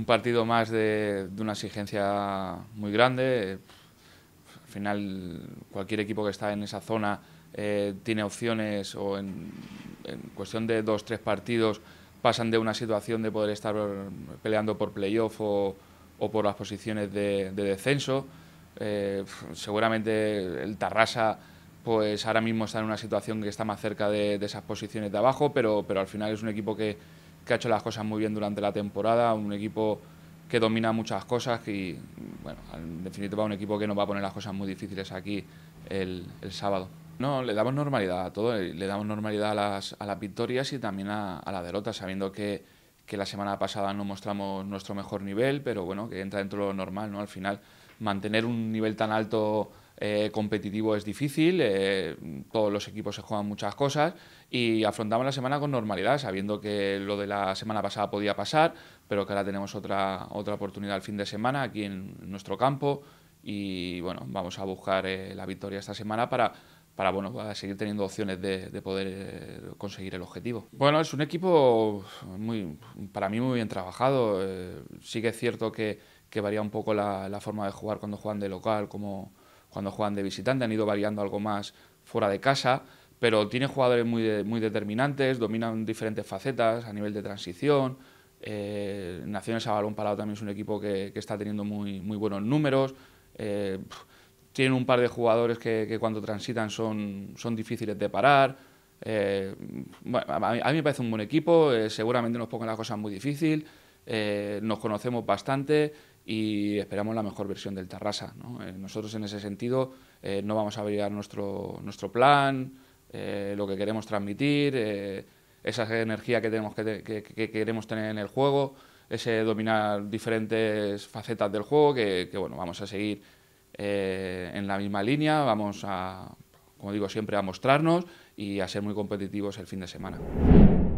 un partido más de, una exigencia muy grande. Al final, cualquier equipo que está en esa zona eh, tiene opciones o en, cuestión de dos, tres partidos pasan de una situación de poder estar peleando por playoff o, por las posiciones de, descenso. Eh, seguramente el Tarrasa pues ahora mismo está en una situación que está más cerca de, de esas posiciones de abajo, pero, pero al final es un equipo que, que ha hecho las cosas muy bien durante la temporada, un equipo que domina muchas cosas y, bueno, en definitiva un equipo que nos va a poner las cosas muy difíciles aquí el, sábado. No, le damos normalidad a todo, le damos normalidad a las, a las victorias y también a, la derrota, sabiendo que, que, la semana pasada no mostramos nuestro mejor nivel, pero bueno, que entra dentro de lo normal, ¿no? Al final, mantener un nivel tan alto eh, competitivo es difícil, eh, todos los equipos se juegan muchas cosas y afrontamos la semana con normalidad, sabiendo que lo de la semana pasada podía pasar, pero que ahora tenemos otra, otra oportunidad el fin de semana aquí en nuestro campo y bueno, vamos a buscar eh, la victoria esta semana para para bueno, seguir teniendo opciones de, poder conseguir el objetivo. Bueno, es un equipo muy, para mí muy bien trabajado. sí que es cierto que, varía un poco la, la, forma de jugar cuando juegan de local, como cuando juegan de visitante, han ido variando algo más fuera de casa, pero tiene jugadores muy, muy determinantes, dominan diferentes facetas a nivel de transición. Eh, Naciones a balón parado también es un equipo que, está teniendo muy, muy buenos números. Eh, tienen un par de jugadores que, cuando transitan son, son difíciles de parar. Eh, a, mí, me parece un buen equipo, eh, seguramente nos pongan las cosas muy difícil, nos conocemos bastante y esperamos la mejor versión del Tarrasa. Eh, nosotros en ese sentido eh, no vamos a variar nuestro, nuestro plan, eh, lo que queremos transmitir, esa energía que, tenemos que, queremos tener en el juego, ese dominar diferentes facetas del juego, que, que bueno, vamos a seguir en la misma línea, vamos a, como digo siempre, a mostrarnos y a ser muy competitivos el fin de semana.